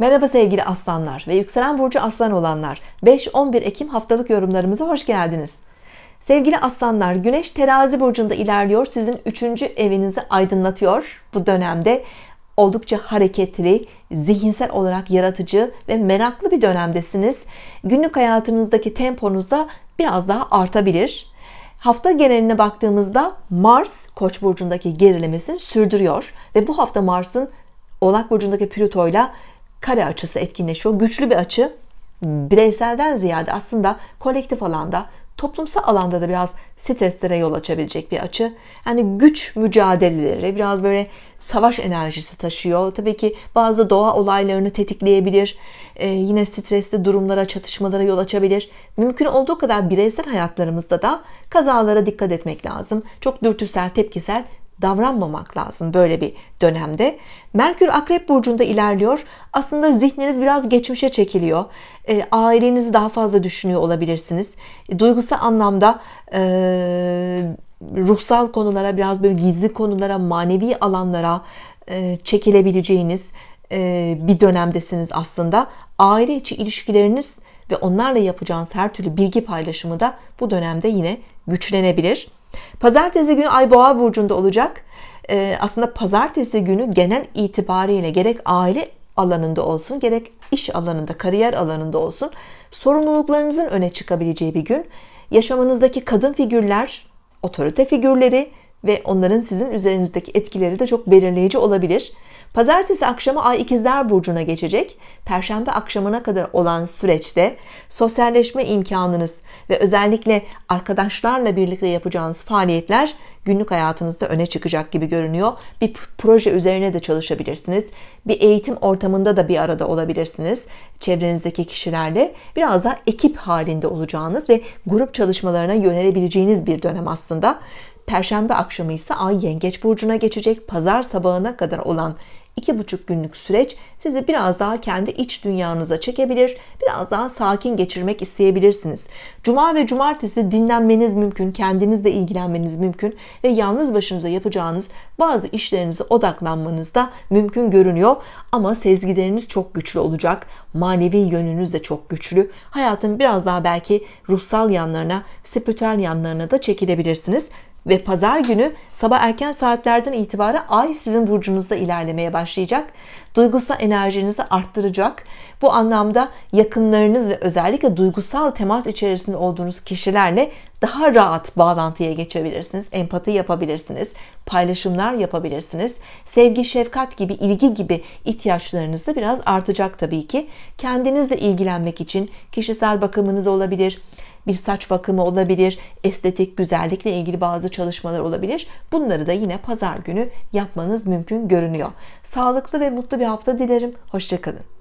Merhaba sevgili aslanlar ve yükselen burcu aslan olanlar. 5-11 Ekim haftalık yorumlarımıza hoş geldiniz. Sevgili aslanlar, Güneş terazi burcunda ilerliyor. Sizin 3. evinizi aydınlatıyor. Bu dönemde oldukça hareketli, zihinsel olarak yaratıcı ve meraklı bir dönemdesiniz. Günlük hayatınızdaki temponuz da biraz daha artabilir. Hafta geneline baktığımızda Mars Koç burcundaki gerilemesini sürdürüyor ve bu hafta Mars'ın Oğlak burcundaki Plüto'yla ile kare açısı etkinleşiyor. Güçlü bir açı bireyselden ziyade aslında kolektif alanda, toplumsal alanda da biraz streslere yol açabilecek bir açı. Yani güç mücadeleleri biraz böyle savaş enerjisi taşıyor. Tabii ki bazı doğa olaylarını tetikleyebilir. Ee, yine stresli durumlara, çatışmalara yol açabilir. Mümkün olduğu kadar bireysel hayatlarımızda da kazalara dikkat etmek lazım. Çok dürtüsel, tepkisel davranmamak lazım böyle bir dönemde. Merkür Akrep Burcu'nda ilerliyor. Aslında zihniniz biraz geçmişe çekiliyor. E, ailenizi daha fazla düşünüyor olabilirsiniz. E, duygusal anlamda e, ruhsal konulara, biraz böyle gizli konulara, manevi alanlara e, çekilebileceğiniz e, bir dönemdesiniz aslında. Aile içi ilişkileriniz ve onlarla yapacağınız her türlü bilgi paylaşımı da bu dönemde yine güçlenebilir. Pazartesi günü Ay Boğa burcunda olacak. Ee, aslında pazartesi günü genel itibariyle gerek aile alanında olsun, gerek iş alanında, kariyer alanında olsun sorumluluklarınızın öne çıkabileceği bir gün. Yaşamınızdaki kadın figürler, otorite figürleri, ve onların sizin üzerinizdeki etkileri de çok belirleyici olabilir. Pazartesi akşamı Ay İkizler Burcu'na geçecek. Perşembe akşamına kadar olan süreçte sosyalleşme imkanınız ve özellikle arkadaşlarla birlikte yapacağınız faaliyetler günlük hayatınızda öne çıkacak gibi görünüyor. Bir proje üzerine de çalışabilirsiniz. Bir eğitim ortamında da bir arada olabilirsiniz. Çevrenizdeki kişilerle biraz daha ekip halinde olacağınız ve grup çalışmalarına yönelebileceğiniz bir dönem aslında. Perşembe akşamı ise Ay Yengeç burcuna geçecek. Pazar sabahına kadar olan iki buçuk günlük süreç sizi biraz daha kendi iç dünyanıza çekebilir, biraz daha sakin geçirmek isteyebilirsiniz. Cuma ve cumartesi dinlenmeniz mümkün, kendinizle ilgilenmeniz mümkün ve yalnız başınıza yapacağınız bazı işlerinize odaklanmanız da mümkün görünüyor. Ama sezgileriniz çok güçlü olacak, manevi yönünüz de çok güçlü. Hayatın biraz daha belki ruhsal yanlarına, spiritüel yanlarına da çekilebilirsiniz ve pazar günü sabah erken saatlerden itibaren ay sizin burcunuzda ilerlemeye başlayacak. Duygusal enerjinizi arttıracak. Bu anlamda yakınlarınız ve özellikle duygusal temas içerisinde olduğunuz kişilerle daha rahat bağlantıya geçebilirsiniz. Empati yapabilirsiniz. Paylaşımlar yapabilirsiniz. Sevgi, şefkat gibi, ilgi gibi ihtiyaçlarınız da biraz artacak tabii ki. Kendinizle ilgilenmek için kişisel bakımınız olabilir bir saç bakımı olabilir, estetik güzellikle ilgili bazı çalışmalar olabilir. Bunları da yine pazar günü yapmanız mümkün görünüyor. Sağlıklı ve mutlu bir hafta dilerim. Hoşçakalın.